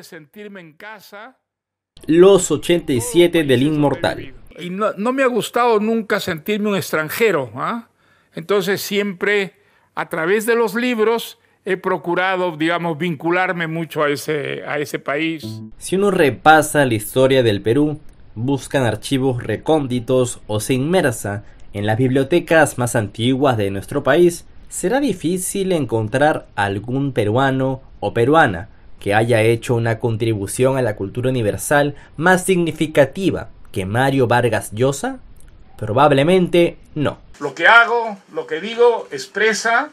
sentirme en casa. Los 87 del Inmortal. Y no, me ha gustado nunca sentirme un extranjero. ¿ah? Entonces siempre a través de los libros he procurado, digamos, vincularme mucho a ese, a ese país. Si uno repasa la historia del Perú, buscan archivos recónditos o se inmersa en las bibliotecas más antiguas de nuestro país, será difícil encontrar algún peruano o peruana que haya hecho una contribución a la cultura universal más significativa que Mario Vargas Llosa? Probablemente no. Lo que hago, lo que digo, expresa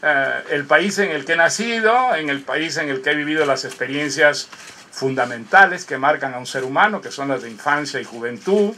eh, el país en el que he nacido, en el país en el que he vivido las experiencias fundamentales que marcan a un ser humano, que son las de infancia y juventud,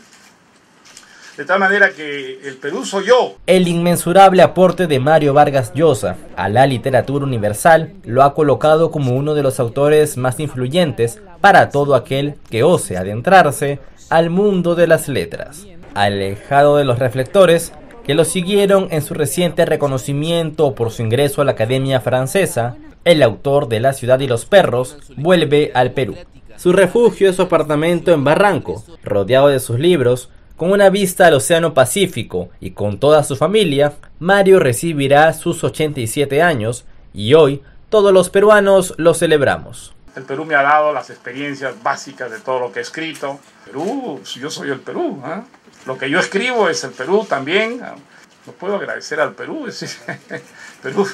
de tal manera que el Perú soy yo. El inmensurable aporte de Mario Vargas Llosa a la literatura universal lo ha colocado como uno de los autores más influyentes para todo aquel que ose adentrarse al mundo de las letras. Alejado de los reflectores, que lo siguieron en su reciente reconocimiento por su ingreso a la Academia Francesa, el autor de La ciudad y los perros vuelve al Perú. Su refugio es su apartamento en Barranco, rodeado de sus libros, con una vista al Océano Pacífico y con toda su familia, Mario recibirá sus 87 años y hoy todos los peruanos lo celebramos. El Perú me ha dado las experiencias básicas de todo lo que he escrito. Perú, yo soy el Perú. ¿eh? Lo que yo escribo es el Perú también. ¿eh? No puedo agradecer al Perú. Es, Perú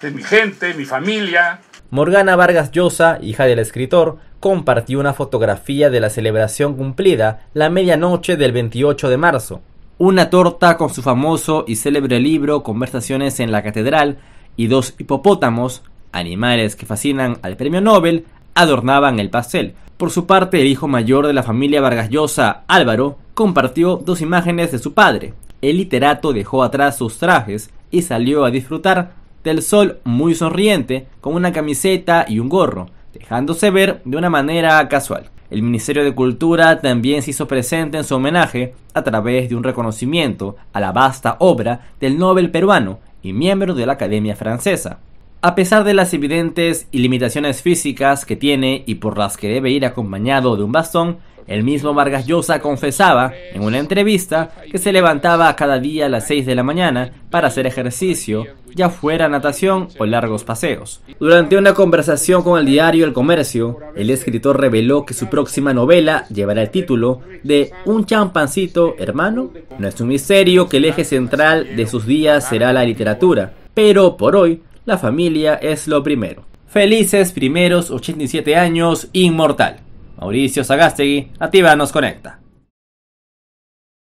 es mi gente, mi familia, Morgana Vargas Llosa, hija del escritor, compartió una fotografía de la celebración cumplida la medianoche del 28 de marzo. Una torta con su famoso y célebre libro Conversaciones en la Catedral y dos hipopótamos, animales que fascinan al premio Nobel, adornaban el pastel. Por su parte, el hijo mayor de la familia Vargas Llosa, Álvaro, compartió dos imágenes de su padre. El literato dejó atrás sus trajes y salió a disfrutar del sol muy sonriente con una camiseta y un gorro, dejándose ver de una manera casual. El Ministerio de Cultura también se hizo presente en su homenaje a través de un reconocimiento a la vasta obra del Nobel peruano y miembro de la Academia Francesa, a pesar de las evidentes y limitaciones físicas que tiene y por las que debe ir acompañado de un bastón, el mismo Vargas Llosa confesaba en una entrevista que se levantaba cada día a las 6 de la mañana para hacer ejercicio, ya fuera natación o largos paseos. Durante una conversación con el diario El Comercio, el escritor reveló que su próxima novela llevará el título de Un champancito, hermano. No es un misterio que el eje central de sus días será la literatura, pero por hoy la familia es lo primero. Felices primeros 87 años, inmortal. Mauricio Sagastegui, ativa, nos conecta.